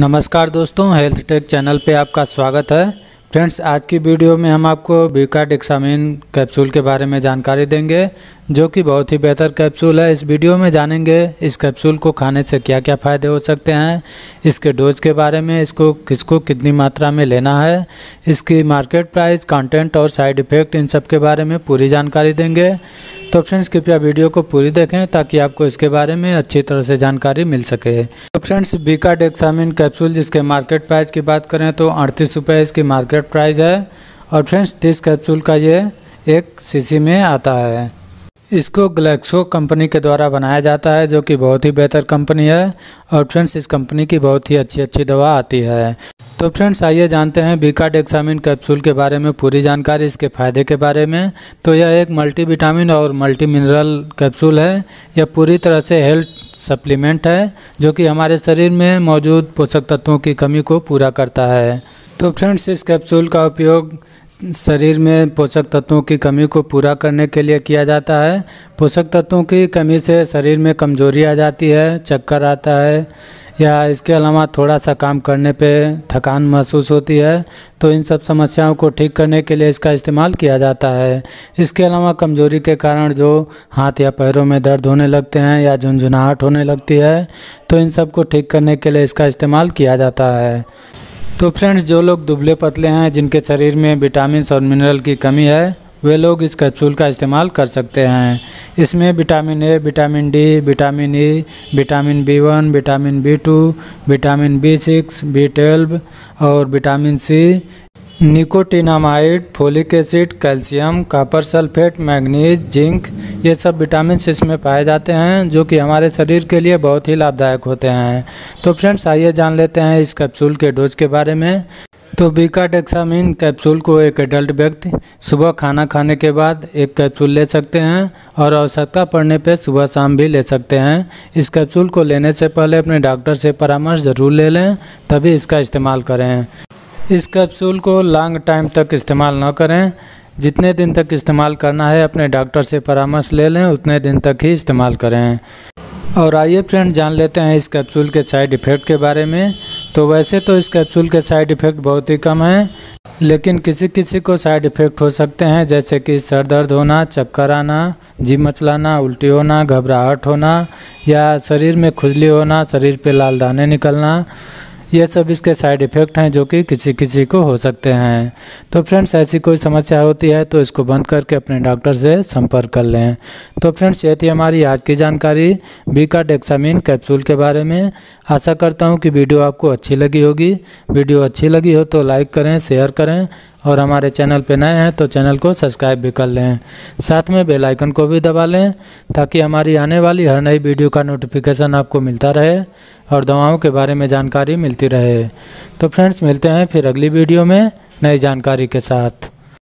नमस्कार दोस्तों health take channel पे आपका स्वागत है फ्रेंड्स आज की वीडियो में हम आपको बीकार्ड एक्सामिन कैप्सूल के बारे में जानकारी देंगे जो कि बहुत ही बेहतर कैप्सूल है इस वीडियो में जानेंगे इस कैप्सूल को खाने से क्या क्या फ़ायदे हो सकते हैं इसके डोज के बारे में इसको किसको कितनी मात्रा में लेना है इसकी मार्केट प्राइस कंटेंट और साइड इफ़ेक्ट इन सब के बारे में पूरी जानकारी देंगे तो फ्रेंड्स कृपया वीडियो को पूरी देखें ताकि आपको इसके बारे में अच्छी तरह से जानकारी मिल सके तो फ्रेंड्स बीका डेक्सामिन कैप्सूल जिसके मार्केट प्राइस की बात करें तो अड़तीस रुपये इसकी मार्केट प्राइस है और फ्रेंड्स तीस कैप्सूल का ये एक सीसी में आता है इसको ग्लैक्सो कंपनी के द्वारा बनाया जाता है जो कि बहुत ही बेहतर कंपनी है और फ्रेंड्स इस कंपनी की बहुत ही अच्छी अच्छी दवा आती है तो फ्रेंड्स आइए जानते हैं बीका डेक्सामिन कैप्सूल के बारे में पूरी जानकारी इसके फ़ायदे के बारे में तो यह एक मल्टी विटामिन और मल्टी मिनरल कैप्सूल है यह पूरी तरह से हेल्थ सप्लीमेंट है जो कि हमारे शरीर में मौजूद पोषक तत्वों की कमी को पूरा करता है तो फ्रेंड्स इस कैप्सूल का उपयोग शरीर में पोषक तत्वों की कमी को पूरा करने के लिए किया जाता है पोषक तत्वों की कमी से शरीर में कमजोरी आ जाती है चक्कर आता है या इसके अलावा थोड़ा सा काम करने पे थकान महसूस होती है तो इन सब समस्याओं को ठीक करने के लिए इसका इस्तेमाल किया जाता है इसके अलावा कमजोरी के कारण जो हाथ या पैरों में दर्द होने लगते हैं या झुंझुनाहट होने लगती है तो इन सब को ठीक करने के लिए इसका इस्तेमाल किया जाता है तो फ्रेंड्स जो लोग दुबले पतले हैं जिनके शरीर में विटामिन और मिनरल की कमी है वे लोग इस कैप्सूल का इस्तेमाल कर सकते हैं इसमें vitamin A vitamin D vitamin E e, vitamin B one vitamin B two vitamin B six B twelve और vitamin C nicotinamide folic acid calcium copper sulphate manganese zinc ये सब विटामिन इसमें पाए जाते हैं जो कि हमारे शरीर के लिए बहुत ही लाभदायक होते हैं तो फ्रेंड्स आइए जान लेते हैं इस कैप्सूल के डोज के बारे में तो बीका डेक्सामिन कैप्सूल को एक एडल्ट व्यक्ति सुबह खाना खाने के बाद एक कैप्सूल ले सकते हैं और आवश्यकता पड़ने पर सुबह शाम भी ले सकते हैं इस कैप्सूल को लेने से पहले अपने डॉक्टर से परामर्श ज़रूर ले लें तभी इसका इस्तेमाल करें इस कैप्सूल को लॉन्ग टाइम तक इस्तेमाल ना करें जितने दिन तक इस्तेमाल करना है अपने डॉक्टर से परामर्श ले लें उतने दिन तक ही इस्तेमाल करें और आइए फ्रेंड जान लेते हैं इस कैप्सूल के साइड इफ़ेक्ट के बारे में तो वैसे तो इस कैप्सूल के साइड इफ़ेक्ट बहुत ही कम हैं लेकिन किसी किसी को साइड इफ़ेक्ट हो सकते हैं जैसे कि सर दर्द होना चक्कर आना जी मचलाना उल्टी होना घबराहट होना या शरीर में खुजली होना शरीर पे लाल दाने निकलना ये सब इसके साइड इफ़ेक्ट हैं जो कि किसी किसी को हो सकते हैं तो फ्रेंड्स ऐसी कोई समस्या होती है तो इसको बंद करके अपने डॉक्टर से संपर्क कर लें तो फ्रेंड्स ये थी हमारी आज की जानकारी बीका डेक्सामिन कैप्सूल के बारे में आशा करता हूँ कि वीडियो आपको अच्छी लगी होगी वीडियो अच्छी लगी हो तो लाइक करें शेयर करें और हमारे चैनल पर नए हैं तो चैनल को सब्सक्राइब भी कर लें साथ में बेल आइकन को भी दबा लें ताकि हमारी आने वाली हर नई वीडियो का नोटिफिकेशन आपको मिलता रहे और दवाओं के बारे में जानकारी मिलती रहे तो फ्रेंड्स मिलते हैं फिर अगली वीडियो में नई जानकारी के साथ